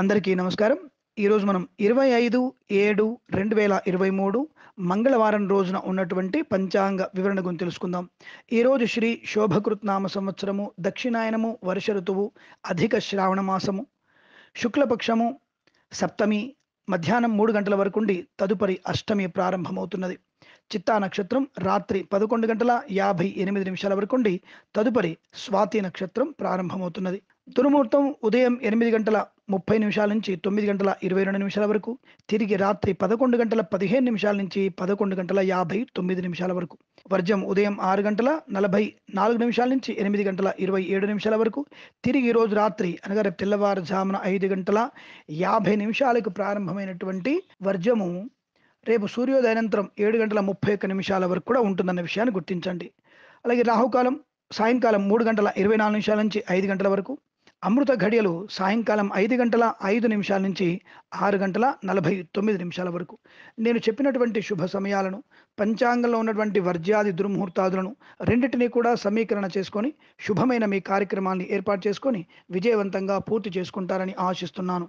అందరికీ నమస్కారం ఈరోజు మనం ఇరవై ఐదు ఏడు రెండు వేల ఇరవై మూడు మంగళవారం రోజున ఉన్నటువంటి పంచాంగ వివరణ గురించి తెలుసుకుందాం ఈరోజు శ్రీ శోభకృత్నామ సంవత్సరము దక్షిణాయనము వర్ష ఋతువు అధిక శ్రావణ మాసము శుక్లపక్షము సప్తమి మధ్యాహ్నం మూడు గంటల వరకు ఉండి తదుపరి అష్టమి ప్రారంభమవుతున్నది చిత్తా నక్షత్రం రాత్రి పదకొండు గంటల యాభై ఎనిమిది నిమిషాల వరకు ఉండి తదుపరి స్వాతి నక్షత్రం ప్రారంభమవుతున్నది దుర్ముహూర్తం ఉదయం ఎనిమిది గంటల ముప్పై నిమిషాల నుంచి తొమ్మిది గంటల ఇరవై రెండు నిమిషాల వరకు తిరిగి రాత్రి పదకొండు గంటల పదిహేను నిమిషాల నుంచి పదకొండు గంటల యాభై తొమ్మిది నిమిషాల వరకు వర్జం ఉదయం ఆరు గంటల నలభై నాలుగు నిమిషాల నుంచి ఎనిమిది గంటల ఇరవై ఏడు నిమిషాల వరకు తిరిగి రోజు రాత్రి అనగా రేపు తెల్లవారుజామున ఐదు గంటల యాభై నిమిషాలకు ప్రారంభమైనటువంటి వర్జము రేపు సూర్యోదయానంతరం ఏడు గంటల ముప్పై ఒక్క నిమిషాల వరకు కూడా ఉంటుందన్న విషయాన్ని గుర్తించండి అలాగే రాహుకాలం సాయంకాలం మూడు గంటల ఇరవై నాలుగు నిమిషాల నుంచి ఐదు గంటల వరకు అమృత ఘడియలు సాయంకాలం ఐదు గంటల ఐదు నిమిషాల నుంచి ఆరు గంటల నలభై తొమ్మిది నిమిషాల వరకు నేను చెప్పినటువంటి శుభ సమయాలను పంచాంగంలో ఉన్నటువంటి వర్జ్యాది దుర్ముహూర్తాదులను రెండింటినీ కూడా సమీకరణ చేసుకొని శుభమైన మీ కార్యక్రమాన్ని ఏర్పాటు చేసుకొని విజయవంతంగా పూర్తి చేసుకుంటారని ఆశిస్తున్నాను